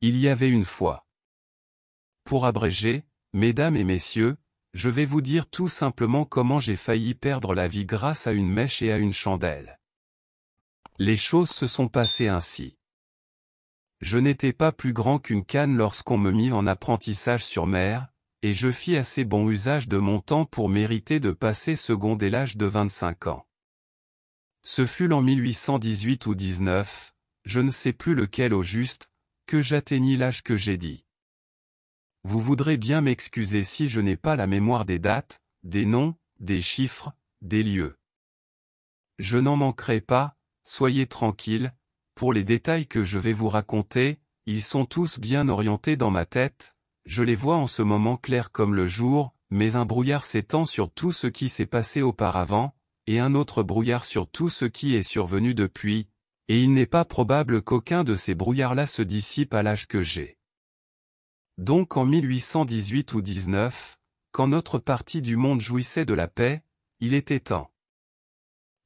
Il y avait une fois. Pour abréger, mesdames et messieurs, je vais vous dire tout simplement comment j'ai failli perdre la vie grâce à une mèche et à une chandelle. Les choses se sont passées ainsi. Je n'étais pas plus grand qu'une canne lorsqu'on me mit en apprentissage sur mer, et je fis assez bon usage de mon temps pour mériter de passer second l'âge de 25 ans. Ce fut l'an 1818 ou 19, je ne sais plus lequel au juste, que j'atteignis l'âge que j'ai dit. Vous voudrez bien m'excuser si je n'ai pas la mémoire des dates, des noms, des chiffres, des lieux. Je n'en manquerai pas, soyez tranquille, pour les détails que je vais vous raconter, ils sont tous bien orientés dans ma tête, je les vois en ce moment clair comme le jour, mais un brouillard s'étend sur tout ce qui s'est passé auparavant, et un autre brouillard sur tout ce qui est survenu depuis, et il n'est pas probable qu'aucun de ces brouillards-là se dissipe à l'âge que j'ai. Donc en 1818 ou 19, quand notre partie du monde jouissait de la paix, il était temps.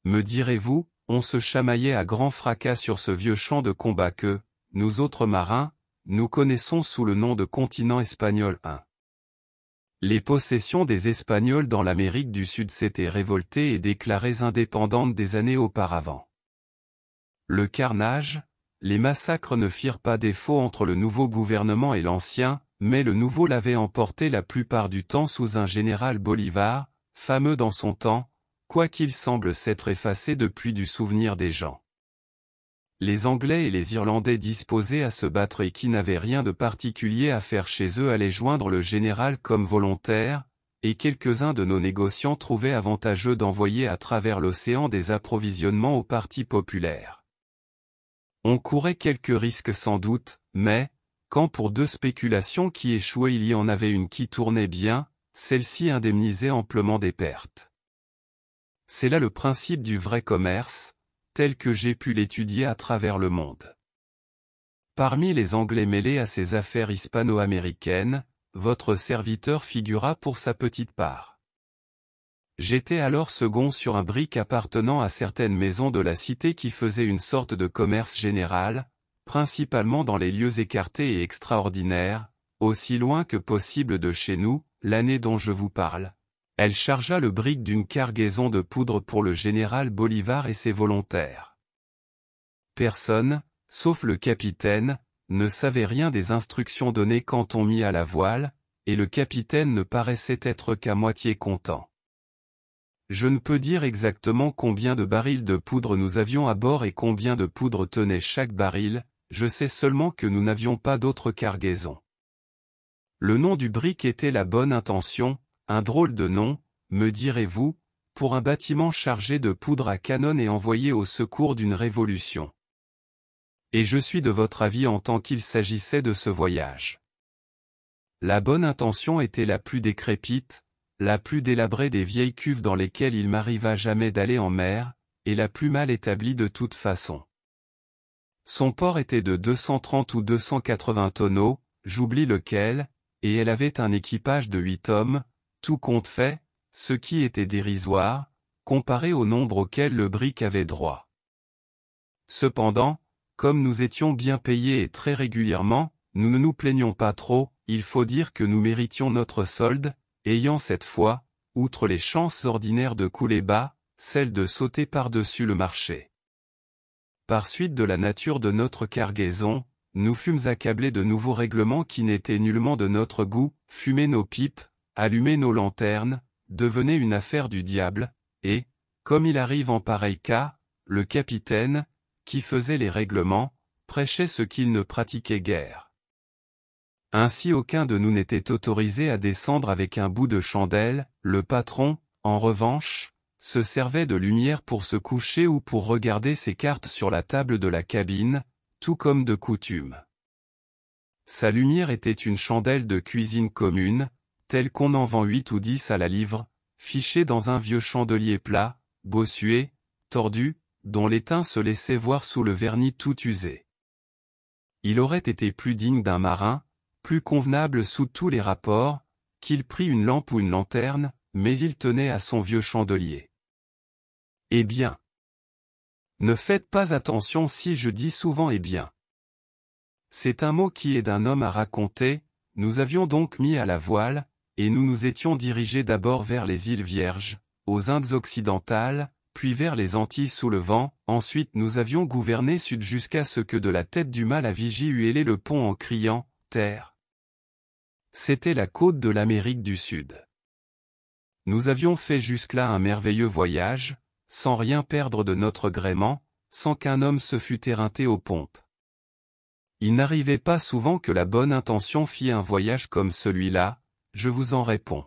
Me direz-vous, on se chamaillait à grand fracas sur ce vieux champ de combat que, nous autres marins, nous connaissons sous le nom de continent espagnol 1. Les possessions des Espagnols dans l'Amérique du Sud s'étaient révoltées et déclarées indépendantes des années auparavant. Le carnage, les massacres ne firent pas défaut entre le nouveau gouvernement et l'ancien, mais le nouveau l'avait emporté la plupart du temps sous un général Bolivar, fameux dans son temps, quoiqu'il semble s'être effacé depuis du souvenir des gens. Les Anglais et les Irlandais disposés à se battre et qui n'avaient rien de particulier à faire chez eux allaient joindre le général comme volontaire, et quelques-uns de nos négociants trouvaient avantageux d'envoyer à travers l'océan des approvisionnements au Parti populaire. On courait quelques risques sans doute, mais, quand pour deux spéculations qui échouaient il y en avait une qui tournait bien, celle-ci indemnisait amplement des pertes. C'est là le principe du vrai commerce, tel que j'ai pu l'étudier à travers le monde. Parmi les Anglais mêlés à ces affaires hispano-américaines, votre serviteur figura pour sa petite part. J'étais alors second sur un brick appartenant à certaines maisons de la cité qui faisaient une sorte de commerce général, principalement dans les lieux écartés et extraordinaires, aussi loin que possible de chez nous, l'année dont je vous parle. Elle chargea le brick d'une cargaison de poudre pour le général Bolivar et ses volontaires. Personne, sauf le capitaine, ne savait rien des instructions données quand on mit à la voile, et le capitaine ne paraissait être qu'à moitié content. Je ne peux dire exactement combien de barils de poudre nous avions à bord et combien de poudre tenait chaque baril, je sais seulement que nous n'avions pas d'autre cargaison. Le nom du brick était la bonne intention, un drôle de nom, me direz-vous, pour un bâtiment chargé de poudre à canon et envoyé au secours d'une révolution. Et je suis de votre avis en tant qu'il s'agissait de ce voyage. La bonne intention était la plus décrépite, la plus délabrée des vieilles cuves dans lesquelles il m'arriva jamais d'aller en mer, et la plus mal établie de toute façon. Son port était de 230 ou 280 tonneaux, j'oublie lequel, et elle avait un équipage de huit hommes, tout compte fait, ce qui était dérisoire, comparé au nombre auquel le brick avait droit. Cependant, comme nous étions bien payés et très régulièrement, nous ne nous plaignions pas trop, il faut dire que nous méritions notre solde, ayant cette fois, outre les chances ordinaires de couler bas, celle de sauter par-dessus le marché. Par suite de la nature de notre cargaison, nous fûmes accablés de nouveaux règlements qui n'étaient nullement de notre goût, fumer nos pipes, allumer nos lanternes, devenait une affaire du diable, et, comme il arrive en pareil cas, le capitaine, qui faisait les règlements, prêchait ce qu'il ne pratiquait guère. Ainsi aucun de nous n'était autorisé à descendre avec un bout de chandelle, le patron, en revanche, se servait de lumière pour se coucher ou pour regarder ses cartes sur la table de la cabine, tout comme de coutume. Sa lumière était une chandelle de cuisine commune, telle qu'on en vend huit ou dix à la livre, fichée dans un vieux chandelier plat, bossué, tordu, dont l'étain se laissait voir sous le vernis tout usé. Il aurait été plus digne d'un marin, plus convenable sous tous les rapports, qu'il prit une lampe ou une lanterne, mais il tenait à son vieux chandelier. Eh bien. Ne faites pas attention si je dis souvent eh bien. C'est un mot qui est d'un homme à raconter, nous avions donc mis à la voile, et nous nous étions dirigés d'abord vers les îles Vierges, aux Indes occidentales, puis vers les Antilles sous le vent, ensuite nous avions gouverné sud jusqu'à ce que de la tête du mal à vigie eût hélé le pont en criant « Terre ». C'était la côte de l'Amérique du Sud. Nous avions fait jusque-là un merveilleux voyage, sans rien perdre de notre gréement, sans qu'un homme se fût éreinté aux pompes. Il n'arrivait pas souvent que la bonne intention fît un voyage comme celui-là, je vous en réponds.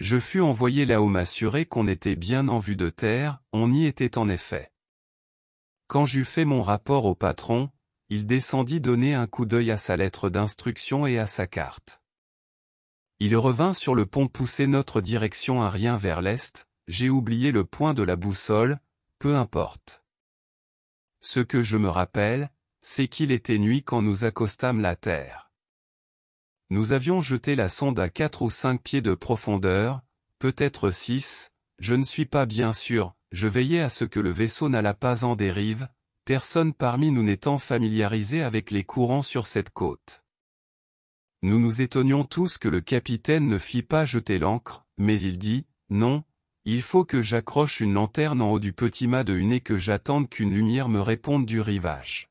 Je fus envoyé là-haut m'assurer qu'on était bien en vue de terre, on y était en effet. Quand j'eus fait mon rapport au patron, il descendit donner un coup d'œil à sa lettre d'instruction et à sa carte. Il revint sur le pont pousser notre direction à rien vers l'est, j'ai oublié le point de la boussole, peu importe. Ce que je me rappelle, c'est qu'il était nuit quand nous accostâmes la terre. Nous avions jeté la sonde à quatre ou cinq pieds de profondeur, peut-être six, je ne suis pas bien sûr, je veillais à ce que le vaisseau n'alla pas en dérive, personne parmi nous n'étant familiarisé avec les courants sur cette côte. Nous nous étonnions tous que le capitaine ne fit pas jeter l'ancre, mais il dit, non, il faut que j'accroche une lanterne en haut du petit mât de une et que j'attende qu'une lumière me réponde du rivage.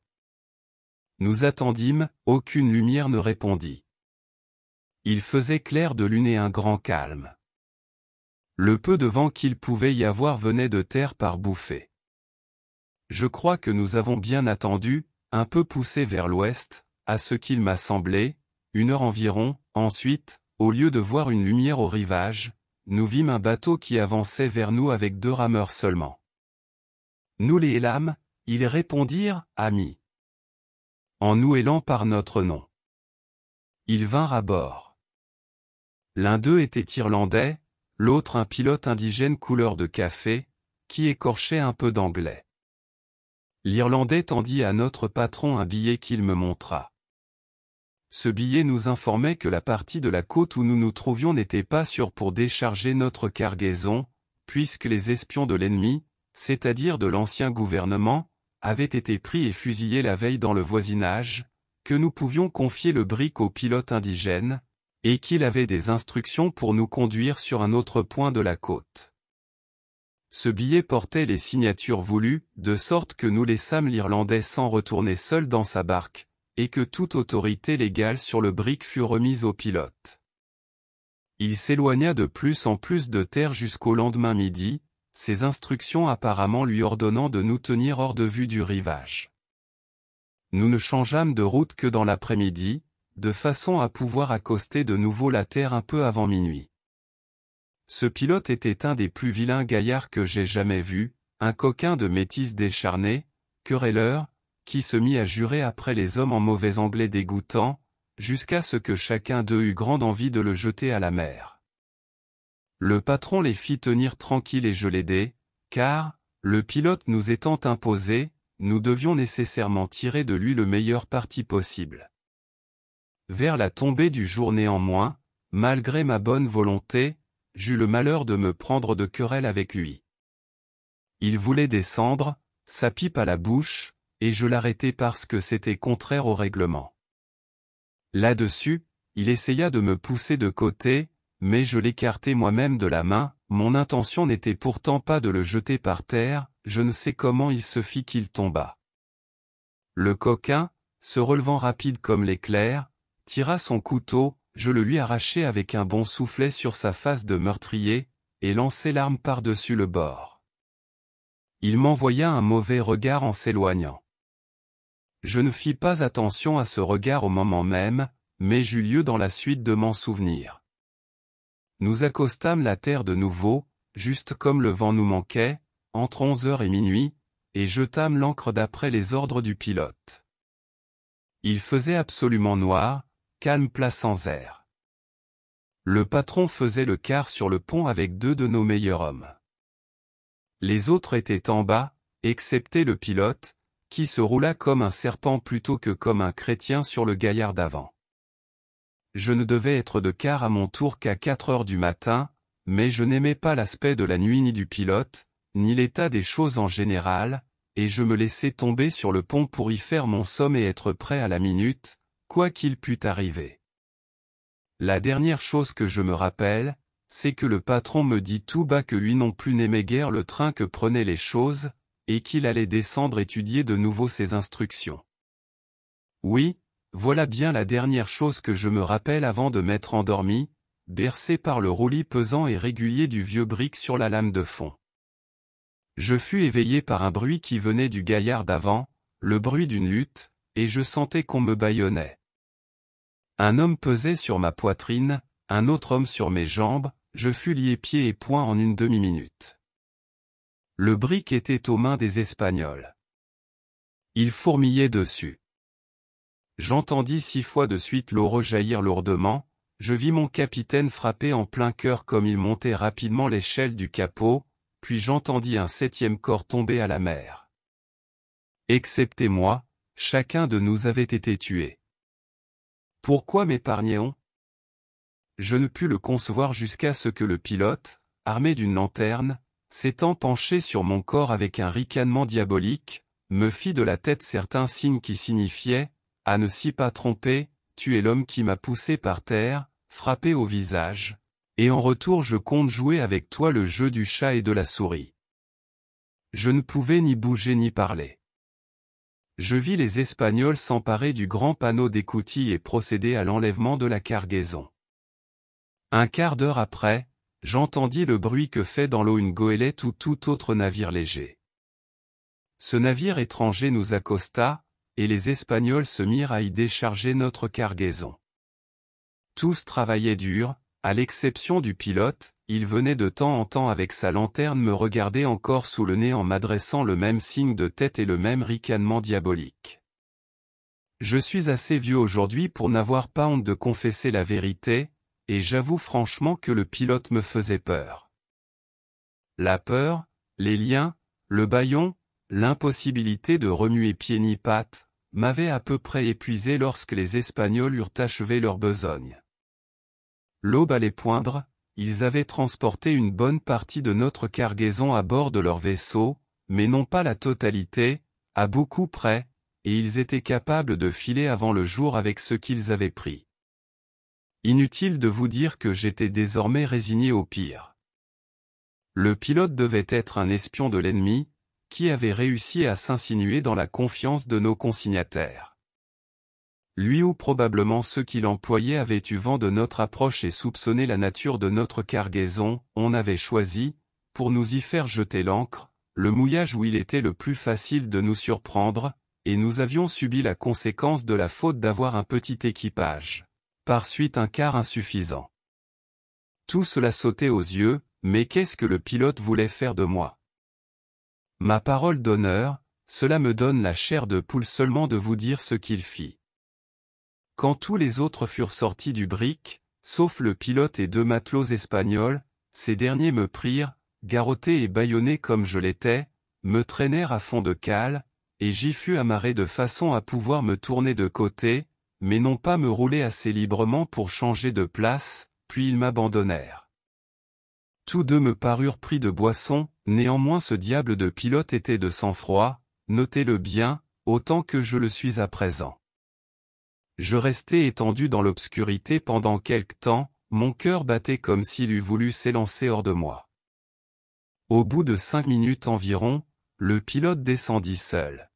Nous attendîmes, aucune lumière ne répondit. Il faisait clair de lune et un grand calme. Le peu de vent qu'il pouvait y avoir venait de terre par bouffée. Je crois que nous avons bien attendu, un peu poussé vers l'ouest, à ce qu'il m'a semblé, une heure environ, ensuite, au lieu de voir une lumière au rivage, nous vîmes un bateau qui avançait vers nous avec deux rameurs seulement. Nous les hélâmes, ils répondirent, amis. En nous élant par notre nom. Ils vinrent à bord. L'un d'eux était irlandais, l'autre un pilote indigène couleur de café, qui écorchait un peu d'anglais. L'Irlandais tendit à notre patron un billet qu'il me montra. Ce billet nous informait que la partie de la côte où nous nous trouvions n'était pas sûre pour décharger notre cargaison, puisque les espions de l'ennemi, c'est-à-dire de l'ancien gouvernement, avaient été pris et fusillés la veille dans le voisinage, que nous pouvions confier le brick au pilote indigène, et qu'il avait des instructions pour nous conduire sur un autre point de la côte. Ce billet portait les signatures voulues, de sorte que nous laissâmes l'Irlandais sans retourner seul dans sa barque, et que toute autorité légale sur le brick fut remise au pilote. Il s'éloigna de plus en plus de terre jusqu'au lendemain midi, ses instructions apparemment lui ordonnant de nous tenir hors de vue du rivage. Nous ne changeâmes de route que dans l'après-midi, de façon à pouvoir accoster de nouveau la terre un peu avant minuit. Ce pilote était un des plus vilains gaillards que j'ai jamais vus, un coquin de métis décharné, querelleur, qui se mit à jurer après les hommes en mauvais anglais dégoûtant, jusqu'à ce que chacun d'eux eût grande envie de le jeter à la mer. Le patron les fit tenir tranquilles et je l'aidai, car, le pilote nous étant imposé, nous devions nécessairement tirer de lui le meilleur parti possible. Vers la tombée du jour néanmoins, malgré ma bonne volonté, j'eus le malheur de me prendre de querelle avec lui. Il voulait descendre, sa pipe à la bouche, et je l'arrêtai parce que c'était contraire au règlement. Là-dessus, il essaya de me pousser de côté, mais je l'écartai moi-même de la main, mon intention n'était pourtant pas de le jeter par terre, je ne sais comment il se fit qu'il tomba. Le coquin, se relevant rapide comme l'éclair, tira son couteau, je le lui arrachai avec un bon soufflet sur sa face de meurtrier, et lançai l'arme par-dessus le bord. Il m'envoya un mauvais regard en s'éloignant. Je ne fis pas attention à ce regard au moment même, mais j'eus lieu dans la suite de m'en souvenir. Nous accostâmes la terre de nouveau, juste comme le vent nous manquait, entre onze heures et minuit, et jetâmes l'ancre d'après les ordres du pilote. Il faisait absolument noir, Calme place sans air. Le patron faisait le quart sur le pont avec deux de nos meilleurs hommes. Les autres étaient en bas, excepté le pilote, qui se roula comme un serpent plutôt que comme un chrétien sur le gaillard d'avant. Je ne devais être de quart à mon tour qu'à quatre heures du matin, mais je n'aimais pas l'aspect de la nuit ni du pilote, ni l'état des choses en général, et je me laissais tomber sur le pont pour y faire mon somme et être prêt à la minute, quoi qu'il pût arriver. La dernière chose que je me rappelle, c'est que le patron me dit tout bas que lui non plus n'aimait guère le train que prenaient les choses, et qu'il allait descendre étudier de nouveau ses instructions. Oui, voilà bien la dernière chose que je me rappelle avant de m'être endormi, bercé par le roulis pesant et régulier du vieux brique sur la lame de fond. Je fus éveillé par un bruit qui venait du gaillard d'avant, le bruit d'une lutte, et je sentais qu'on me bâillonnait. Un homme pesait sur ma poitrine, un autre homme sur mes jambes, je fus lié pied et poing en une demi-minute. Le brick était aux mains des Espagnols. Il fourmillait dessus. J'entendis six fois de suite l'eau rejaillir lourdement, je vis mon capitaine frapper en plein cœur comme il montait rapidement l'échelle du capot, puis j'entendis un septième corps tomber à la mer. Excepté moi, chacun de nous avait été tué. Pourquoi mépargnait Je ne pus le concevoir jusqu'à ce que le pilote, armé d'une lanterne, s'étant penché sur mon corps avec un ricanement diabolique, me fit de la tête certains signes qui signifiaient « à ne s'y pas tromper, tu es l'homme qui m'a poussé par terre, frappé au visage, et en retour je compte jouer avec toi le jeu du chat et de la souris. » Je ne pouvais ni bouger ni parler je vis les Espagnols s'emparer du grand panneau d'écoutille et procéder à l'enlèvement de la cargaison. Un quart d'heure après, j'entendis le bruit que fait dans l'eau une goélette ou tout autre navire léger. Ce navire étranger nous accosta, et les Espagnols se mirent à y décharger notre cargaison. Tous travaillaient dur, à l'exception du pilote, il venait de temps en temps avec sa lanterne me regarder encore sous le nez en m'adressant le même signe de tête et le même ricanement diabolique. Je suis assez vieux aujourd'hui pour n'avoir pas honte de confesser la vérité, et j'avoue franchement que le pilote me faisait peur. La peur, les liens, le baillon, l'impossibilité de remuer pieds ni pattes, m'avaient à peu près épuisé lorsque les Espagnols eurent achevé leur besogne. L'aube allait poindre, ils avaient transporté une bonne partie de notre cargaison à bord de leur vaisseau, mais non pas la totalité, à beaucoup près, et ils étaient capables de filer avant le jour avec ce qu'ils avaient pris. Inutile de vous dire que j'étais désormais résigné au pire. Le pilote devait être un espion de l'ennemi, qui avait réussi à s'insinuer dans la confiance de nos consignataires lui ou probablement ceux qui l'employaient avaient eu vent de notre approche et soupçonné la nature de notre cargaison, on avait choisi, pour nous y faire jeter l'ancre, le mouillage où il était le plus facile de nous surprendre, et nous avions subi la conséquence de la faute d'avoir un petit équipage. Par suite un quart insuffisant. Tout cela sautait aux yeux, mais qu'est-ce que le pilote voulait faire de moi Ma parole d'honneur, cela me donne la chair de poule seulement de vous dire ce qu'il fit. Quand tous les autres furent sortis du brick, sauf le pilote et deux matelots espagnols, ces derniers me prirent, garrottés et bâillonnés comme je l'étais, me traînèrent à fond de cale, et j'y fus amarré de façon à pouvoir me tourner de côté, mais non pas me rouler assez librement pour changer de place, puis ils m'abandonnèrent. Tous deux me parurent pris de boisson, néanmoins ce diable de pilote était de sang-froid, notez-le bien, autant que je le suis à présent. Je restai étendu dans l'obscurité pendant quelque temps, mon cœur battait comme s'il eût voulu s'élancer hors de moi. Au bout de cinq minutes environ, le pilote descendit seul.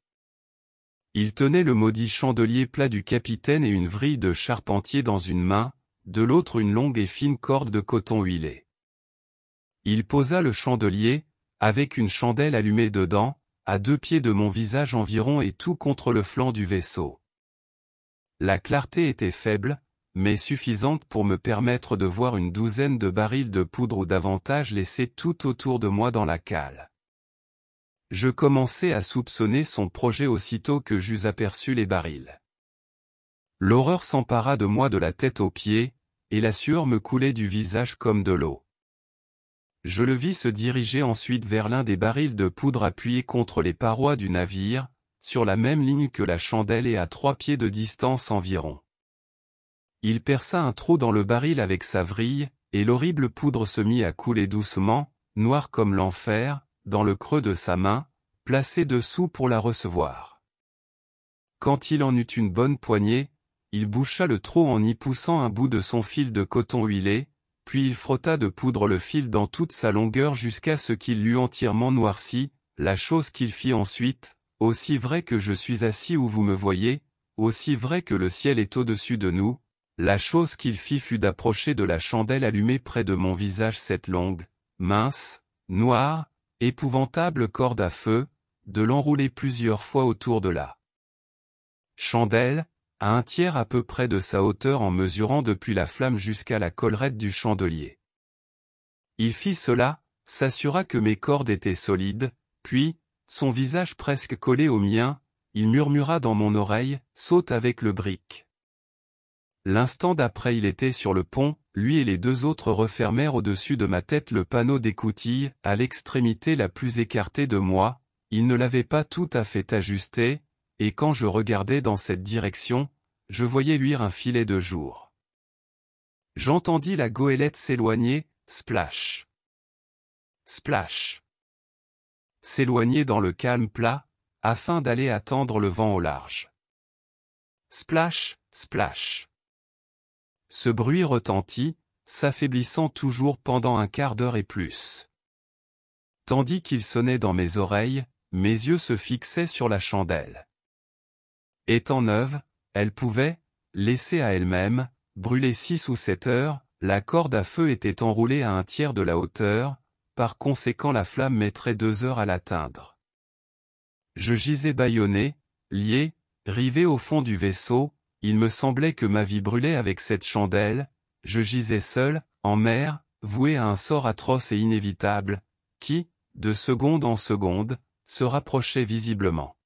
Il tenait le maudit chandelier plat du capitaine et une vrille de charpentier dans une main, de l'autre une longue et fine corde de coton huilé. Il posa le chandelier, avec une chandelle allumée dedans, à deux pieds de mon visage environ et tout contre le flanc du vaisseau. La clarté était faible, mais suffisante pour me permettre de voir une douzaine de barils de poudre ou davantage laissés tout autour de moi dans la cale. Je commençais à soupçonner son projet aussitôt que j'eus aperçu les barils. L'horreur s'empara de moi de la tête aux pieds, et la sueur me coulait du visage comme de l'eau. Je le vis se diriger ensuite vers l'un des barils de poudre appuyés contre les parois du navire, sur la même ligne que la chandelle et à trois pieds de distance environ. Il perça un trou dans le baril avec sa vrille, et l'horrible poudre se mit à couler doucement, noire comme l'enfer, dans le creux de sa main, placé dessous pour la recevoir. Quand il en eut une bonne poignée, il boucha le trou en y poussant un bout de son fil de coton huilé, puis il frotta de poudre le fil dans toute sa longueur jusqu'à ce qu'il l'eût entièrement noirci, la chose qu'il fit ensuite, aussi vrai que je suis assis où vous me voyez, aussi vrai que le ciel est au-dessus de nous, la chose qu'il fit fut d'approcher de la chandelle allumée près de mon visage cette longue, mince, noire, épouvantable corde à feu, de l'enrouler plusieurs fois autour de la chandelle, à un tiers à peu près de sa hauteur en mesurant depuis la flamme jusqu'à la collerette du chandelier. Il fit cela, s'assura que mes cordes étaient solides, puis, son visage presque collé au mien, il murmura dans mon oreille, saute avec le brick. L'instant d'après il était sur le pont, lui et les deux autres refermèrent au-dessus de ma tête le panneau d'écoutille, à l'extrémité la plus écartée de moi, il ne l'avait pas tout à fait ajusté, et quand je regardais dans cette direction, je voyais luire un filet de jour. J'entendis la goélette s'éloigner, splash. Splash s'éloigner dans le calme plat, afin d'aller attendre le vent au large. Splash, splash. Ce bruit retentit, s'affaiblissant toujours pendant un quart d'heure et plus. Tandis qu'il sonnait dans mes oreilles, mes yeux se fixaient sur la chandelle. Étant neuve, elle pouvait, laissée à elle-même, brûler six ou sept heures, la corde à feu était enroulée à un tiers de la hauteur, par conséquent la flamme mettrait deux heures à l'atteindre. Je gisais bâillonné, lié, rivé au fond du vaisseau, il me semblait que ma vie brûlait avec cette chandelle, je gisais seul, en mer, voué à un sort atroce et inévitable, qui, de seconde en seconde, se rapprochait visiblement.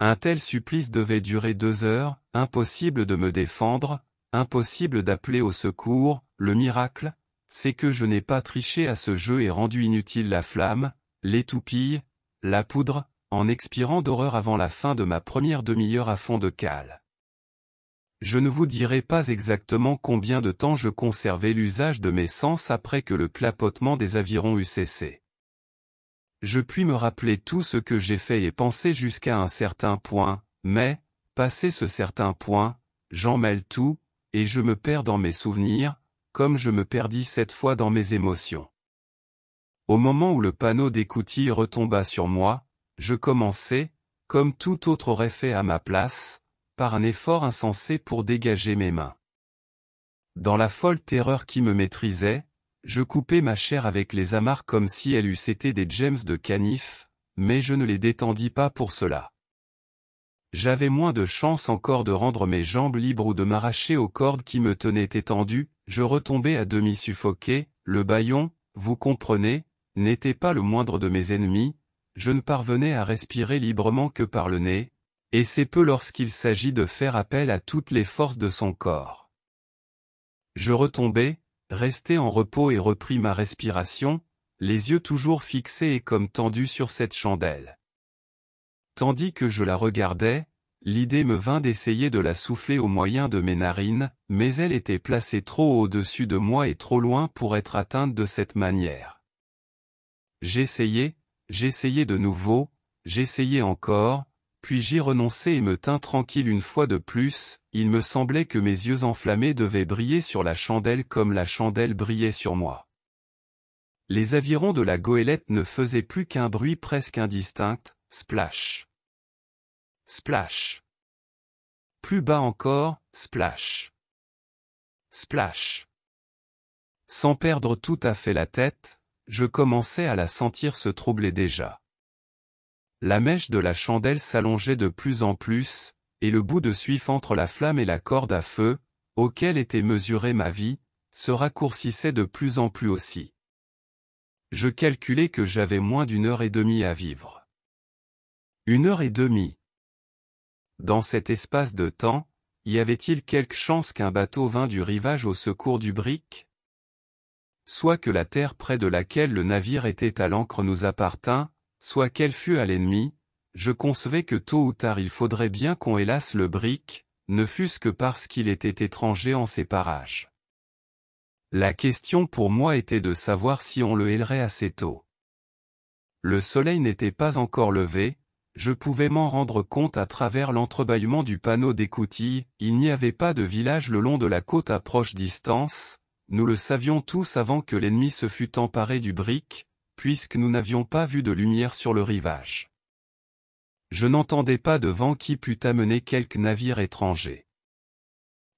Un tel supplice devait durer deux heures, impossible de me défendre, impossible d'appeler au secours, le miracle, c'est que je n'ai pas triché à ce jeu et rendu inutile la flamme, l'étoupille, la poudre, en expirant d'horreur avant la fin de ma première demi-heure à fond de cale. Je ne vous dirai pas exactement combien de temps je conservais l'usage de mes sens après que le clapotement des avirons eut cessé. Je puis me rappeler tout ce que j'ai fait et pensé jusqu'à un certain point, mais, passé ce certain point, j'en mêle tout, et je me perds dans mes souvenirs, comme je me perdis cette fois dans mes émotions. Au moment où le panneau d'écoutille retomba sur moi, je commençais, comme tout autre aurait fait à ma place, par un effort insensé pour dégager mes mains. Dans la folle terreur qui me maîtrisait, je coupai ma chair avec les amarres comme si elles eussent été des gems de canif, mais je ne les détendis pas pour cela. J'avais moins de chance encore de rendre mes jambes libres ou de m'arracher aux cordes qui me tenaient étendues, je retombais à demi suffoqué, le baillon, vous comprenez, n'était pas le moindre de mes ennemis, je ne parvenais à respirer librement que par le nez, et c'est peu lorsqu'il s'agit de faire appel à toutes les forces de son corps. Je retombai, restai en repos et repris ma respiration, les yeux toujours fixés et comme tendus sur cette chandelle. Tandis que je la regardais, l'idée me vint d'essayer de la souffler au moyen de mes narines, mais elle était placée trop au-dessus de moi et trop loin pour être atteinte de cette manière. J'essayai, j'essayai de nouveau, j'essayai encore, puis j'y renonçai et me tins tranquille une fois de plus, il me semblait que mes yeux enflammés devaient briller sur la chandelle comme la chandelle brillait sur moi. Les avirons de la goélette ne faisaient plus qu'un bruit presque indistinct, splash. Splash. Plus bas encore, splash. Splash. Sans perdre tout à fait la tête, je commençais à la sentir se troubler déjà. La mèche de la chandelle s'allongeait de plus en plus, et le bout de suif entre la flamme et la corde à feu, auquel était mesurée ma vie, se raccourcissait de plus en plus aussi. Je calculais que j'avais moins d'une heure et demie à vivre. Une heure et demie. Dans cet espace de temps, y avait-il quelque chance qu'un bateau vînt du rivage au secours du brick Soit que la terre près de laquelle le navire était à l'ancre nous appartint, soit qu'elle fût à l'ennemi, je concevais que tôt ou tard il faudrait bien qu'on hélasse le brick, ne fût-ce que parce qu'il était étranger en ces parages. La question pour moi était de savoir si on le hélerait assez tôt. Le soleil n'était pas encore levé, je pouvais m'en rendre compte à travers l'entrebâillement du panneau d'écoutille, il n'y avait pas de village le long de la côte à proche distance, nous le savions tous avant que l'ennemi se fût emparé du brick, puisque nous n'avions pas vu de lumière sur le rivage. Je n'entendais pas de vent qui pût amener quelque navire étranger.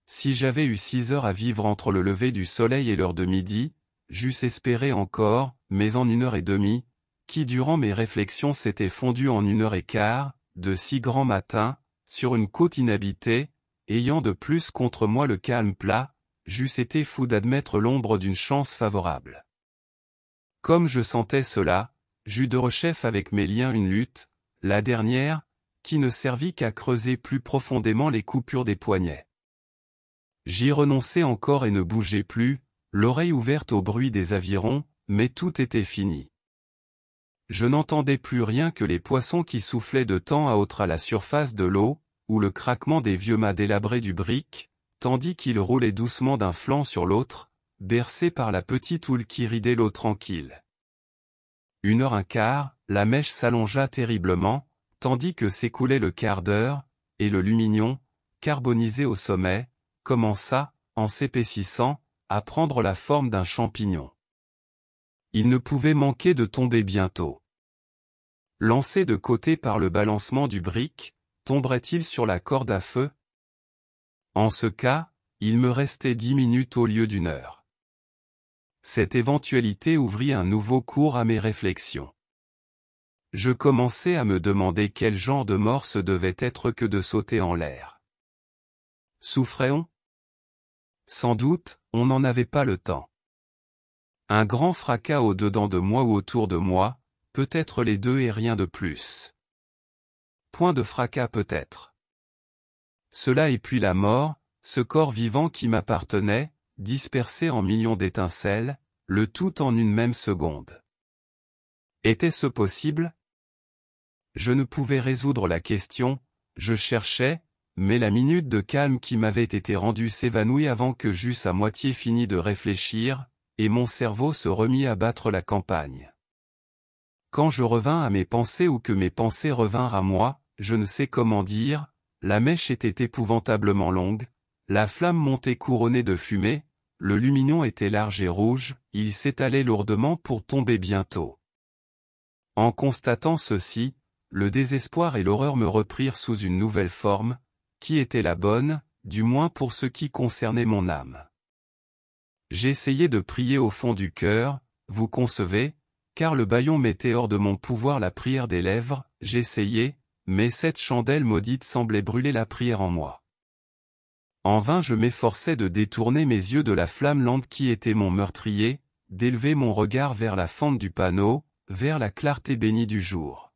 Si j'avais eu six heures à vivre entre le lever du soleil et l'heure de midi, j'eusse espéré encore, mais en une heure et demie, qui durant mes réflexions s'était fondue en une heure et quart, de si grand matin, sur une côte inhabitée, ayant de plus contre moi le calme plat, j'eusse été fou d'admettre l'ombre d'une chance favorable. Comme je sentais cela, j'eus de rechef avec mes liens une lutte, la dernière, qui ne servit qu'à creuser plus profondément les coupures des poignets. J'y renonçai encore et ne bougeai plus, l'oreille ouverte au bruit des avirons, mais tout était fini. Je n'entendais plus rien que les poissons qui soufflaient de temps à autre à la surface de l'eau, ou le craquement des vieux mâts délabrés du brick, tandis qu'ils roulaient doucement d'un flanc sur l'autre, bercés par la petite houle qui ridait l'eau tranquille. Une heure un quart, la mèche s'allongea terriblement, tandis que s'écoulait le quart d'heure, et le lumignon, carbonisé au sommet, commença, en s'épaississant, à prendre la forme d'un champignon. Il ne pouvait manquer de tomber bientôt. Lancé de côté par le balancement du brick, tomberait-il sur la corde à feu En ce cas, il me restait dix minutes au lieu d'une heure. Cette éventualité ouvrit un nouveau cours à mes réflexions. Je commençais à me demander quel genre de mort ce devait être que de sauter en l'air. Souffrait-on Sans doute, on n'en avait pas le temps. Un grand fracas au-dedans de moi ou autour de moi, peut-être les deux et rien de plus. Point de fracas peut-être. Cela et puis la mort, ce corps vivant qui m'appartenait, dispersé en millions d'étincelles, le tout en une même seconde. Était-ce possible Je ne pouvais résoudre la question, je cherchais, mais la minute de calme qui m'avait été rendue s'évanouit avant que j'eusse à moitié fini de réfléchir, et mon cerveau se remit à battre la campagne. Quand je revins à mes pensées ou que mes pensées revinrent à moi, je ne sais comment dire, la mèche était épouvantablement longue, la flamme montait couronnée de fumée, le luminon était large et rouge, il s'étalait lourdement pour tomber bientôt. En constatant ceci, le désespoir et l'horreur me reprirent sous une nouvelle forme, qui était la bonne, du moins pour ce qui concernait mon âme. J'essayais de prier au fond du cœur, vous concevez, car le baillon mettait hors de mon pouvoir la prière des lèvres, j'essayais, mais cette chandelle maudite semblait brûler la prière en moi. En vain je m'efforçais de détourner mes yeux de la flamme lente qui était mon meurtrier, d'élever mon regard vers la fente du panneau, vers la clarté bénie du jour.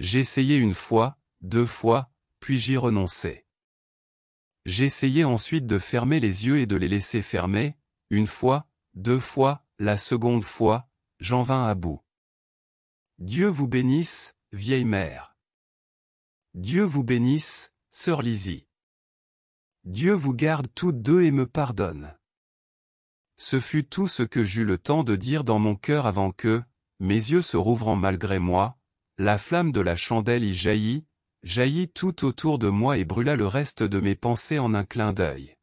J'essayais une fois, deux fois, puis j'y renonçais. J'essayais ensuite de fermer les yeux et de les laisser fermer, une fois, deux fois, la seconde fois, j'en vins à bout. Dieu vous bénisse, vieille mère. Dieu vous bénisse, sœur Lizzie. Dieu vous garde toutes deux et me pardonne. Ce fut tout ce que j'eus le temps de dire dans mon cœur avant que, mes yeux se rouvrant malgré moi, la flamme de la chandelle y jaillit, jaillit tout autour de moi et brûla le reste de mes pensées en un clin d'œil.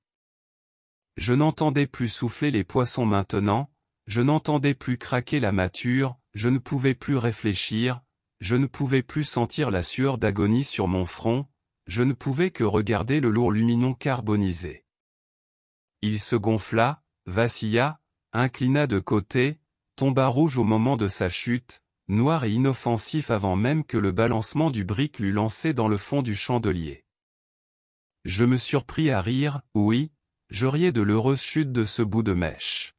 Je n'entendais plus souffler les poissons maintenant, je n'entendais plus craquer la mâture, je ne pouvais plus réfléchir, je ne pouvais plus sentir la sueur d'agonie sur mon front, je ne pouvais que regarder le lourd luminon carbonisé. Il se gonfla, vacilla, inclina de côté, tomba rouge au moment de sa chute, noir et inoffensif avant même que le balancement du brick l'eût lancé dans le fond du chandelier. Je me surpris à rire, oui, je riais de l'heureuse chute de ce bout de mèche.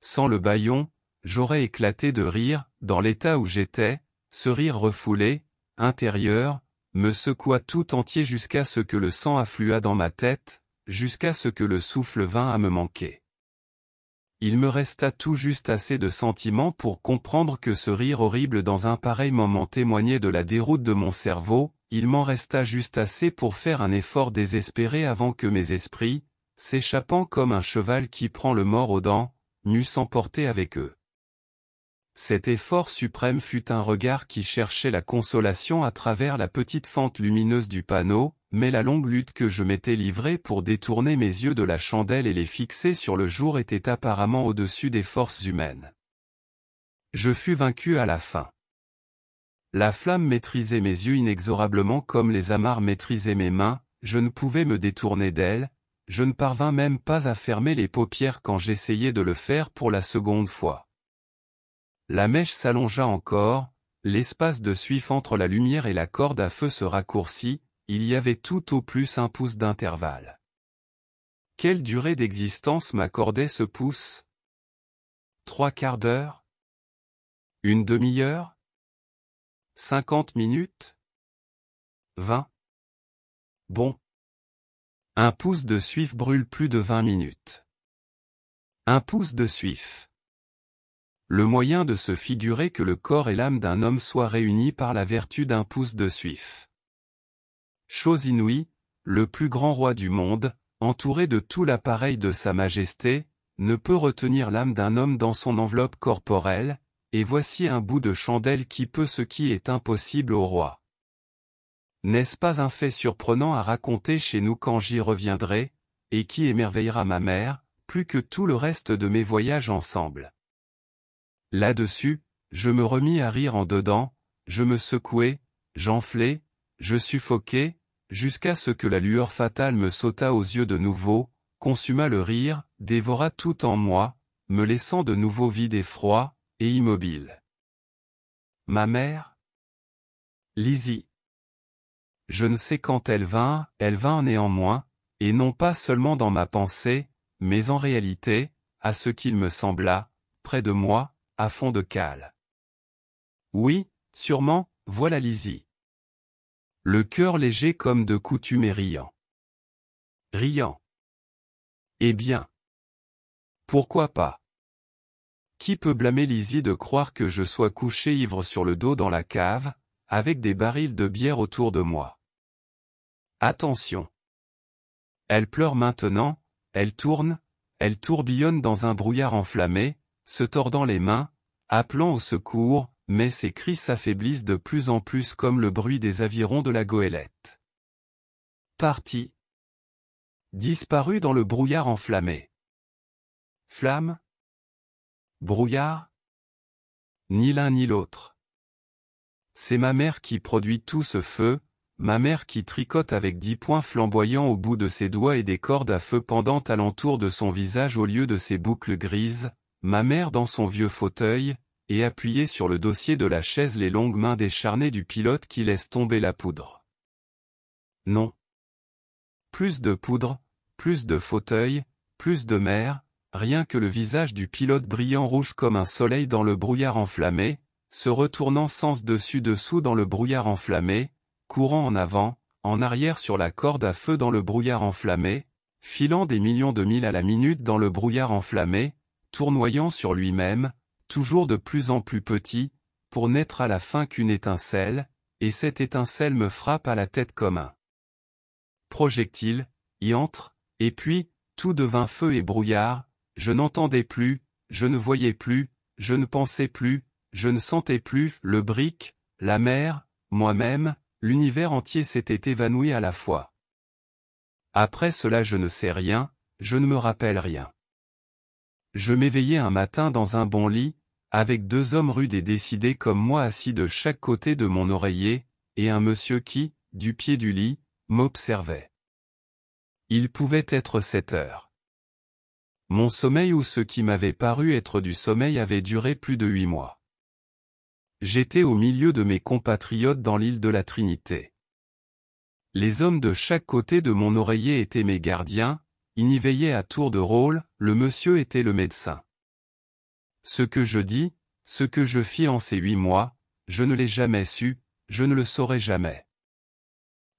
Sans le baillon, j'aurais éclaté de rire, dans l'état où j'étais, ce rire refoulé, intérieur, me secoua tout entier jusqu'à ce que le sang afflua dans ma tête, jusqu'à ce que le souffle vint à me manquer il me resta tout juste assez de sentiments pour comprendre que ce rire horrible dans un pareil moment témoignait de la déroute de mon cerveau, il m'en resta juste assez pour faire un effort désespéré avant que mes esprits, s'échappant comme un cheval qui prend le mort aux dents, n'eussent emporté avec eux. Cet effort suprême fut un regard qui cherchait la consolation à travers la petite fente lumineuse du panneau, mais la longue lutte que je m'étais livrée pour détourner mes yeux de la chandelle et les fixer sur le jour était apparemment au-dessus des forces humaines. Je fus vaincu à la fin. La flamme maîtrisait mes yeux inexorablement comme les amarres maîtrisaient mes mains, je ne pouvais me détourner d'elle, je ne parvins même pas à fermer les paupières quand j'essayais de le faire pour la seconde fois. La mèche s'allongea encore, l'espace de suif entre la lumière et la corde à feu se raccourcit, il y avait tout au plus un pouce d'intervalle. Quelle durée d'existence m'accordait ce pouce Trois quarts d'heure Une demi-heure Cinquante minutes Vingt Bon. Un pouce de suif brûle plus de vingt minutes. Un pouce de suif le moyen de se figurer que le corps et l'âme d'un homme soient réunis par la vertu d'un pouce de suif. Chose inouïe, le plus grand roi du monde, entouré de tout l'appareil de sa majesté, ne peut retenir l'âme d'un homme dans son enveloppe corporelle, et voici un bout de chandelle qui peut ce qui est impossible au roi. N'est-ce pas un fait surprenant à raconter chez nous quand j'y reviendrai, et qui émerveillera ma mère, plus que tout le reste de mes voyages ensemble Là-dessus, je me remis à rire en dedans, je me secouai, j'enflai, je suffoquai jusqu'à ce que la lueur fatale me sauta aux yeux de nouveau, consuma le rire, dévora tout en moi, me laissant de nouveau vide et froid, et immobile. Ma mère Lizzie. Je ne sais quand elle vint, elle vint néanmoins, et non pas seulement dans ma pensée, mais en réalité, à ce qu'il me sembla, près de moi, à fond de cale. Oui, sûrement, voilà Lizzie. Le cœur léger comme de coutume et riant. Riant. Eh bien. Pourquoi pas Qui peut blâmer Lizzie de croire que je sois couché ivre sur le dos dans la cave, avec des barils de bière autour de moi Attention. Elle pleure maintenant, elle tourne, elle tourbillonne dans un brouillard enflammé, se tordant les mains, appelant au secours, mais ses cris s'affaiblissent de plus en plus comme le bruit des avirons de la goélette. Parti. Disparu dans le brouillard enflammé. Flamme. Brouillard. Ni l'un ni l'autre. C'est ma mère qui produit tout ce feu, ma mère qui tricote avec dix points flamboyants au bout de ses doigts et des cordes à feu pendantes alentour de son visage au lieu de ses boucles grises, Ma mère dans son vieux fauteuil, et appuyée sur le dossier de la chaise les longues mains décharnées du pilote qui laisse tomber la poudre. Non. Plus de poudre, plus de fauteuil, plus de mer, rien que le visage du pilote brillant rouge comme un soleil dans le brouillard enflammé, se retournant sens dessus-dessous dans le brouillard enflammé, courant en avant, en arrière sur la corde à feu dans le brouillard enflammé, filant des millions de milles à la minute dans le brouillard enflammé, tournoyant sur lui-même, toujours de plus en plus petit, pour n'être à la fin qu'une étincelle, et cette étincelle me frappe à la tête comme un projectile, y entre, et puis, tout devint feu et brouillard, je n'entendais plus, je ne voyais plus, je ne pensais plus, je ne sentais plus, le brick, la mer, moi-même, l'univers entier s'était évanoui à la fois. Après cela je ne sais rien, je ne me rappelle rien. Je m'éveillai un matin dans un bon lit, avec deux hommes rudes et décidés comme moi assis de chaque côté de mon oreiller, et un monsieur qui, du pied du lit, m'observait. Il pouvait être sept heures. Mon sommeil ou ce qui m'avait paru être du sommeil avait duré plus de huit mois. J'étais au milieu de mes compatriotes dans l'île de la Trinité. Les hommes de chaque côté de mon oreiller étaient mes gardiens, il n'y veillait à tour de rôle, le monsieur était le médecin. Ce que je dis, ce que je fis en ces huit mois, je ne l'ai jamais su, je ne le saurai jamais.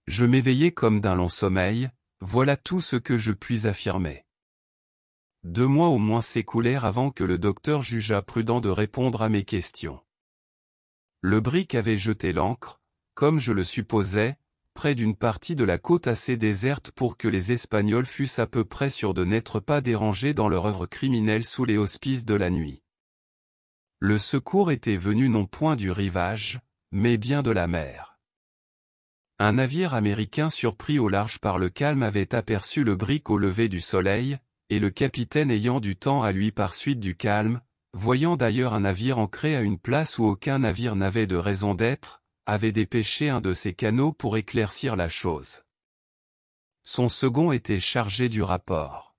Je m'éveillai comme d'un long sommeil, voilà tout ce que je puis affirmer. Deux mois au moins s'écoulèrent avant que le docteur jugeât prudent de répondre à mes questions. Le brick avait jeté l'encre, comme je le supposais, près d'une partie de la côte assez déserte pour que les Espagnols fussent à peu près sûrs de n'être pas dérangés dans leur œuvre criminelle sous les auspices de la nuit. Le secours était venu non point du rivage, mais bien de la mer. Un navire américain surpris au large par le calme avait aperçu le brick au lever du soleil, et le capitaine ayant du temps à lui par suite du calme, voyant d'ailleurs un navire ancré à une place où aucun navire n'avait de raison d'être, avait dépêché un de ses canaux pour éclaircir la chose. Son second était chargé du rapport.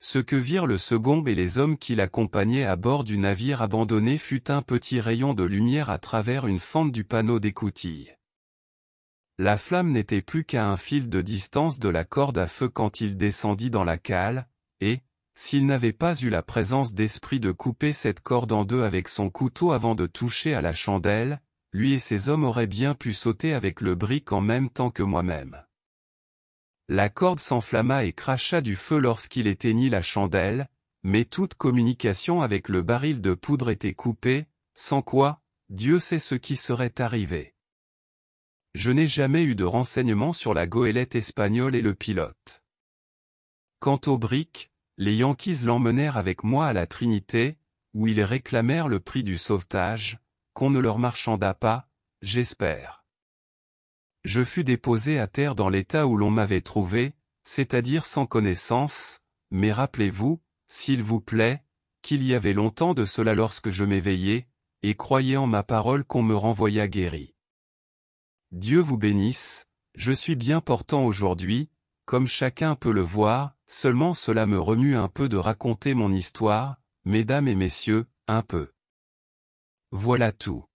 Ce que virent le second et les hommes qui l'accompagnaient à bord du navire abandonné fut un petit rayon de lumière à travers une fente du panneau d'écoutille. La flamme n'était plus qu'à un fil de distance de la corde à feu quand il descendit dans la cale, et, s'il n'avait pas eu la présence d'esprit de couper cette corde en deux avec son couteau avant de toucher à la chandelle, lui et ses hommes auraient bien pu sauter avec le brick en même temps que moi-même. La corde s'enflamma et cracha du feu lorsqu'il éteignit la chandelle, mais toute communication avec le baril de poudre était coupée, sans quoi, Dieu sait ce qui serait arrivé. Je n'ai jamais eu de renseignements sur la goélette espagnole et le pilote. Quant au brick, les Yankees l'emmenèrent avec moi à la Trinité, où ils réclamèrent le prix du sauvetage, qu'on ne leur marchanda pas, j'espère. Je fus déposé à terre dans l'état où l'on m'avait trouvé, c'est-à-dire sans connaissance, mais rappelez-vous, s'il vous plaît, qu'il y avait longtemps de cela lorsque je m'éveillais, et croyez en ma parole qu'on me renvoya guéri. Dieu vous bénisse, je suis bien portant aujourd'hui, comme chacun peut le voir, seulement cela me remue un peu de raconter mon histoire, mesdames et messieurs, un peu. Voilà tout.